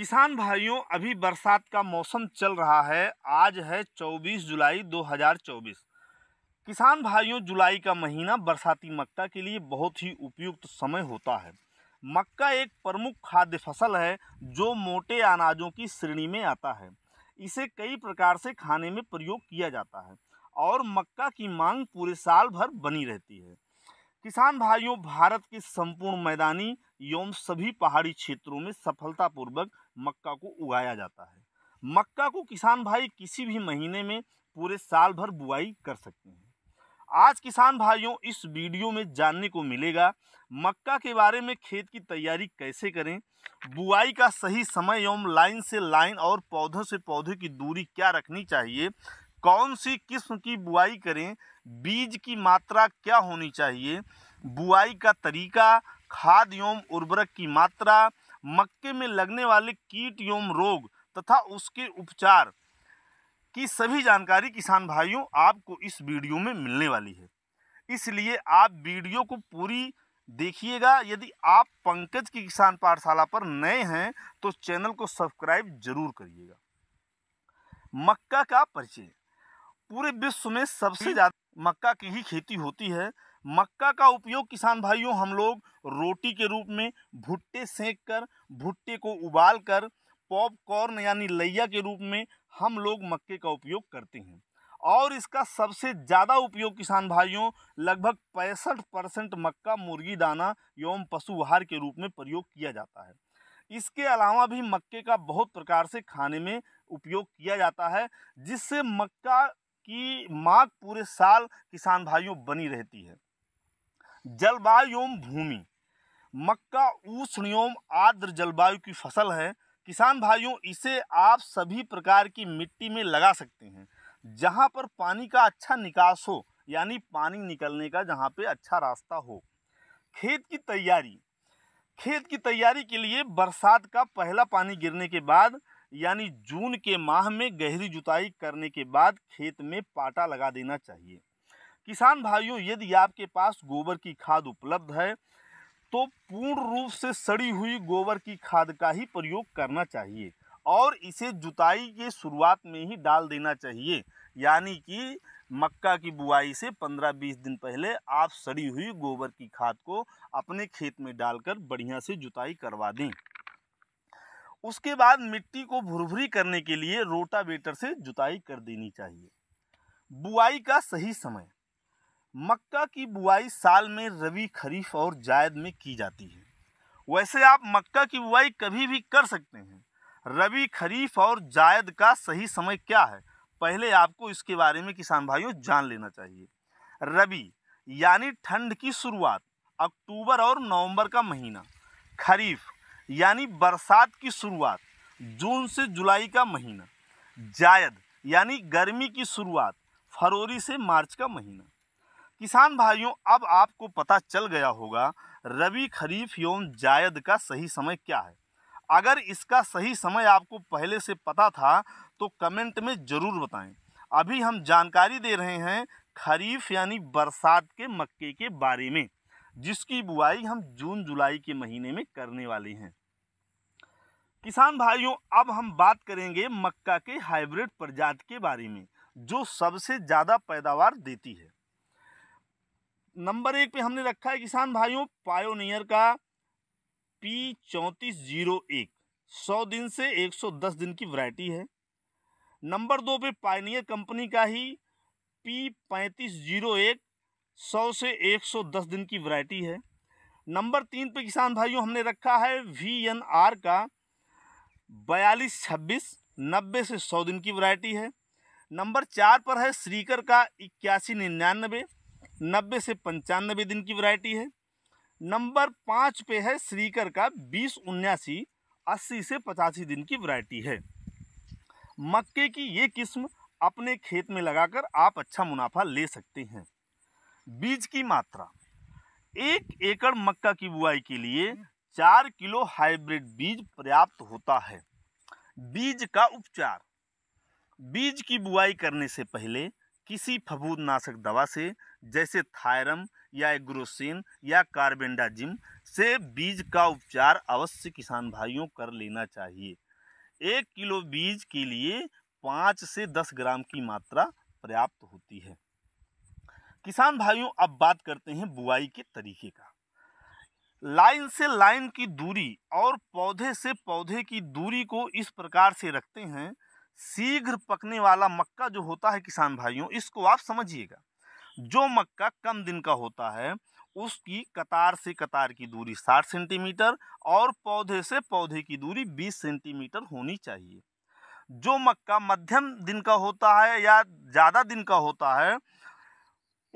किसान भाइयों अभी बरसात का मौसम चल रहा है आज है 24 जुलाई 2024 किसान भाइयों जुलाई का महीना बरसाती मक्का के लिए बहुत ही उपयुक्त समय होता है मक्का एक प्रमुख खाद्य फसल है जो मोटे अनाजों की श्रेणी में आता है इसे कई प्रकार से खाने में प्रयोग किया जाता है और मक्का की मांग पूरे साल भर बनी रहती है किसान भाइयों भारत के संपूर्ण मैदानी एवं सभी पहाड़ी क्षेत्रों में सफलतापूर्वक मक्का को उगाया जाता है मक्का को किसान भाई किसी भी महीने में पूरे साल भर बुआई कर सकते हैं आज किसान भाइयों इस वीडियो में जानने को मिलेगा मक्का के बारे में खेत की तैयारी कैसे करें बुआई का सही समय एवं लाइन से लाइन और पौधों से पौधे की दूरी क्या रखनी चाहिए कौन सी किस्म की बुआई करें बीज की मात्रा क्या होनी चाहिए बुआई का तरीका खाद एवं उर्वरक की मात्रा मक्के में लगने वाले कीट एवं रोग तथा उसके उपचार की सभी जानकारी किसान भाइयों आपको इस वीडियो में मिलने वाली है इसलिए आप वीडियो को पूरी देखिएगा यदि आप पंकज की किसान पाठशाला पर नए हैं तो चैनल को सब्सक्राइब जरूर करिएगा मक्का का परिचय पूरे विश्व में सबसे ज़्यादा मक्का की ही खेती होती है मक्का का उपयोग किसान भाइयों हम लोग रोटी के रूप में भुट्टे सेंक कर भुट्टे को उबाल कर पॉपकॉर्न यानी लैया के रूप में हम लोग मक्के का उपयोग करते हैं और इसका सबसे ज़्यादा उपयोग किसान भाइयों लगभग पैंसठ परसेंट मक्का मुर्गी दाना एवं पशु आहार के रूप में प्रयोग किया जाता है इसके अलावा भी मक्के का बहुत प्रकार से खाने में उपयोग किया जाता है जिससे मक्का की मांग पूरे साल किसान भाइयों बनी रहती है जलवायुम भूमि मक्का उष्णयोम आर्द्र जलवायु की फसल है किसान भाइयों इसे आप सभी प्रकार की मिट्टी में लगा सकते हैं जहाँ पर पानी का अच्छा निकास हो यानी पानी निकलने का जहाँ पे अच्छा रास्ता हो खेत की तैयारी खेत की तैयारी के लिए बरसात का पहला पानी गिरने के बाद यानी जून के माह में गहरी जुताई करने के बाद खेत में पाटा लगा देना चाहिए किसान भाइयों यदि आपके पास गोबर की खाद उपलब्ध है तो पूर्ण रूप से सड़ी हुई गोबर की खाद का ही प्रयोग करना चाहिए और इसे जुताई के शुरुआत में ही डाल देना चाहिए यानी कि मक्का की बुआई से 15-20 दिन पहले आप सड़ी हुई गोबर की खाद को अपने खेत में डालकर बढ़िया से जुताई करवा दें उसके बाद मिट्टी को भुरभुरी करने के लिए रोटावेटर से जुताई कर देनी चाहिए बुआई का सही समय मक्का की बुआई साल में रवि खरीफ और जायद में की जाती है वैसे आप मक्का की बुआई कभी भी कर सकते हैं रबी खरीफ और जायद का सही समय क्या है पहले आपको इसके बारे में किसान भाइयों जान लेना चाहिए रबी यानी ठंड की शुरुआत अक्टूबर और नवंबर का महीना खरीफ यानी बरसात की शुरुआत जून से जुलाई का महीना जायद यानी गर्मी की शुरुआत फरवरी से मार्च का महीना किसान भाइयों अब आपको पता चल गया होगा रवि खरीफ एवं जायद का सही समय क्या है अगर इसका सही समय आपको पहले से पता था तो कमेंट में ज़रूर बताएं अभी हम जानकारी दे रहे हैं खरीफ यानी बरसात के मक्के के बारे में जिसकी बुआई हम जून जुलाई के महीने में करने वाले हैं किसान भाइयों अब हम बात करेंगे मक्का के हाइब्रिड प्रजाति के बारे में जो सबसे ज़्यादा पैदावार देती है नंबर एक पे हमने रखा है किसान भाइयों पायोनियर का पी चौंतीस जीरो एक सौ दिन से एक सौ दस दिन की वैरायटी है नंबर दो पे पायोनियर कंपनी का ही पी पैंतीस जीरो एक सौ से एक सौ दस दिन की वैरायटी है नंबर तीन पे किसान भाइयों हमने रखा है वी एन आर का बयालीस छब्बीस नब्बे से सौ दिन की वैरायटी है नंबर चार पर है श्रीकर का इक्यासी निन्यानवे नब्बे से पंचानबे दिन की वैरायटी है नंबर पाँच पे है श्रीकर का बीस उन्यासी अस्सी से पचासी दिन की वैरायटी है मक्के की ये किस्म अपने खेत में लगाकर आप अच्छा मुनाफा ले सकते हैं बीज की मात्रा एक एकड़ मक्का की बुआई के लिए चार किलो हाइब्रिड बीज पर्याप्त होता है बीज का उपचार बीज की बुआई करने से पहले किसी फफूंदनाशक दवा से जैसे थायरम या एग्रोसिन या कार्बेंडाजिम से बीज का उपचार अवश्य किसान भाइयों कर लेना चाहिए एक किलो बीज के लिए पाँच से दस ग्राम की मात्रा पर्याप्त होती है किसान भाइयों अब बात करते हैं बुआई के तरीके का लाइन से लाइन की दूरी और पौधे से पौधे की दूरी को इस प्रकार से रखते हैं शीघ्र पकने वाला मक्का जो होता है किसान भाइयों इसको आप समझिएगा जो मक्का कम दिन का होता है उसकी कतार से कतार की दूरी 60 सेंटीमीटर और पौधे से पौधे की दूरी 20 सेंटीमीटर होनी चाहिए जो मक्का मध्यम दिन का होता है या ज़्यादा दिन का होता है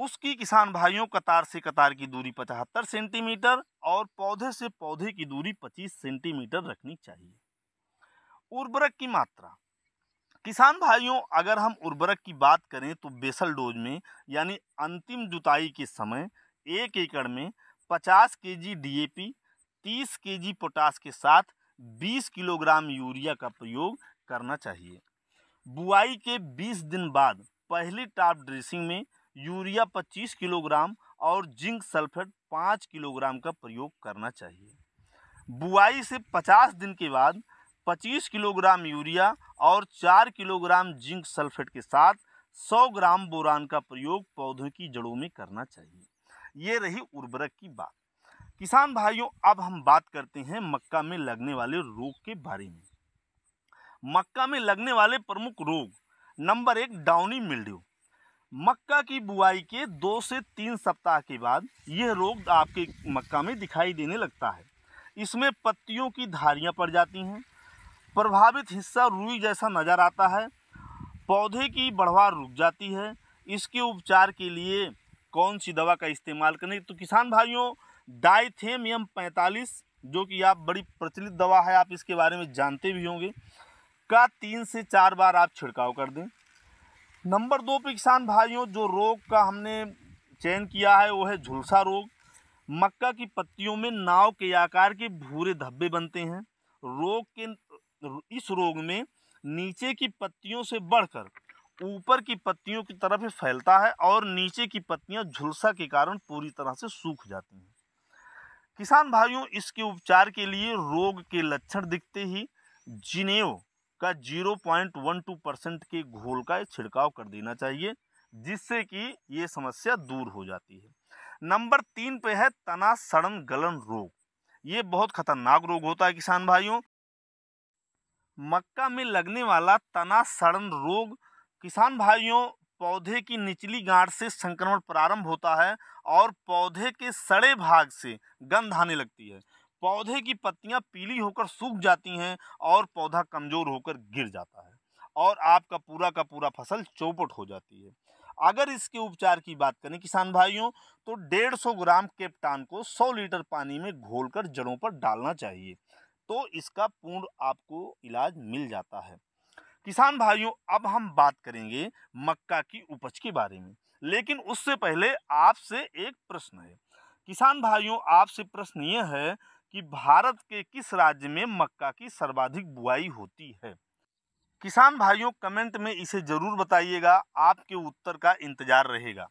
उसकी किसान भाइयों कतार से कतार की दूरी 75 सेंटीमीटर और पौधे से पौधे की दूरी 25 सेंटीमीटर रखनी चाहिए उर्वरक की मात्रा किसान भाइयों अगर हम उर्वरक की बात करें तो बेसल डोज में यानी अंतिम जुताई के समय एक एकड़ में 50 के जी डी 30 के जी पोटास के साथ 20 किलोग्राम यूरिया का प्रयोग करना चाहिए बुआई के 20 दिन बाद पहली टॉप ड्रेसिंग में यूरिया 25 किलोग्राम और जिंक सल्फेट 5 किलोग्राम का प्रयोग करना चाहिए बुआई से 50 दिन के बाद 25 किलोग्राम यूरिया और 4 किलोग्राम जिंक सल्फेट के साथ 100 ग्राम बोरान का प्रयोग पौधों की जड़ों में करना चाहिए ये रही उर्वरक की बात किसान भाइयों अब हम बात करते हैं मक्का में लगने वाले रोग के बारे में मक्का में लगने वाले प्रमुख रोग नंबर एक डाउनी मिल्ड्यू मक्का की बुआई के दो से तीन सप्ताह के बाद यह रोग आपके मक्का में दिखाई देने लगता है इसमें पत्तियों की धारियां पड़ जाती हैं प्रभावित हिस्सा रुई जैसा नज़र आता है पौधे की बढ़वार रुक जाती है इसके उपचार के लिए कौन सी दवा का इस्तेमाल करें तो किसान भाइयों एम पैंतालीस जो कि आप बड़ी प्रचलित दवा है आप इसके बारे में जानते भी होंगे का तीन से चार बार आप छिड़काव कर दें नंबर दो पे किसान भाइयों जो रोग का हमने चयन किया है वो है झुलसा रोग मक्का की पत्तियों में नाव के आकार के भूरे धब्बे बनते हैं रोग के इस रोग में नीचे की पत्तियों से बढ़कर ऊपर की पत्तियों की तरफ ही फैलता है और नीचे की पत्तियां झुलसा के कारण पूरी तरह से सूख जाती हैं किसान भाइयों इसके उपचार के लिए रोग के लक्षण दिखते ही जिनेव का 0.12 परसेंट के घोल का छिड़काव कर देना चाहिए जिससे कि ये समस्या दूर हो जाती है नंबर तीन पे है तना सड़न गलन रोग ये बहुत खतरनाक रोग होता है किसान भाइयों मक्का में लगने वाला तना सड़न रोग किसान भाइयों पौधे की निचली गांठ से संक्रमण प्रारंभ होता है और पौधे के सड़े भाग से गंध आने लगती है पौधे की पत्तियां पीली होकर सूख जाती हैं और पौधा कमज़ोर होकर गिर जाता है और आपका पूरा का पूरा फसल चौपट हो जाती है अगर इसके उपचार की बात करें किसान भाइयों तो 150 ग्राम केप्टान को 100 लीटर पानी में घोलकर जड़ों पर डालना चाहिए तो इसका पूर्ण आपको इलाज मिल जाता है किसान भाइयों अब हम बात करेंगे मक्का की उपज के बारे में लेकिन उससे पहले आपसे एक प्रश्न है किसान भाइयों आपसे प्रश्न ये है कि भारत के किस राज्य में मक्का की सर्वाधिक बुआई होती है किसान भाइयों कमेंट में इसे ज़रूर बताइएगा आपके उत्तर का इंतज़ार रहेगा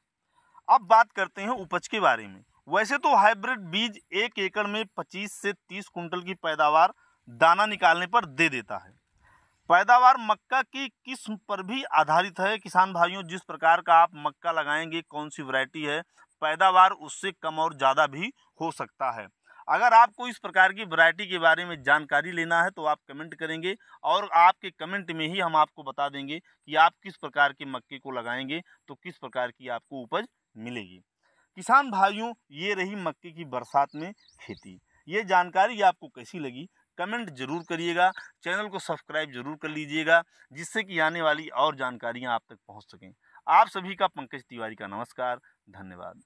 अब बात करते हैं उपज के बारे में वैसे तो हाइब्रिड बीज एक एकड़ में 25 से 30 कुंटल की पैदावार दाना निकालने पर दे देता है पैदावार मक्का की किस्म पर भी आधारित है किसान भाइयों जिस प्रकार का आप मक्का लगाएंगे कौन सी वैरायटी है पैदावार उससे कम और ज़्यादा भी हो सकता है अगर आपको इस प्रकार की वैरायटी के बारे में जानकारी लेना है तो आप कमेंट करेंगे और आपके कमेंट में ही हम आपको बता देंगे कि आप किस प्रकार के मक्के को लगाएंगे तो किस प्रकार की आपको उपज मिलेगी किसान भाइयों ये रही मक्के की बरसात में खेती ये जानकारी आपको कैसी लगी कमेंट जरूर करिएगा चैनल को सब्सक्राइब जरूर कर लीजिएगा जिससे कि आने वाली और जानकारियाँ आप तक पहुँच सकें आप सभी का पंकज तिवारी का नमस्कार धन्यवाद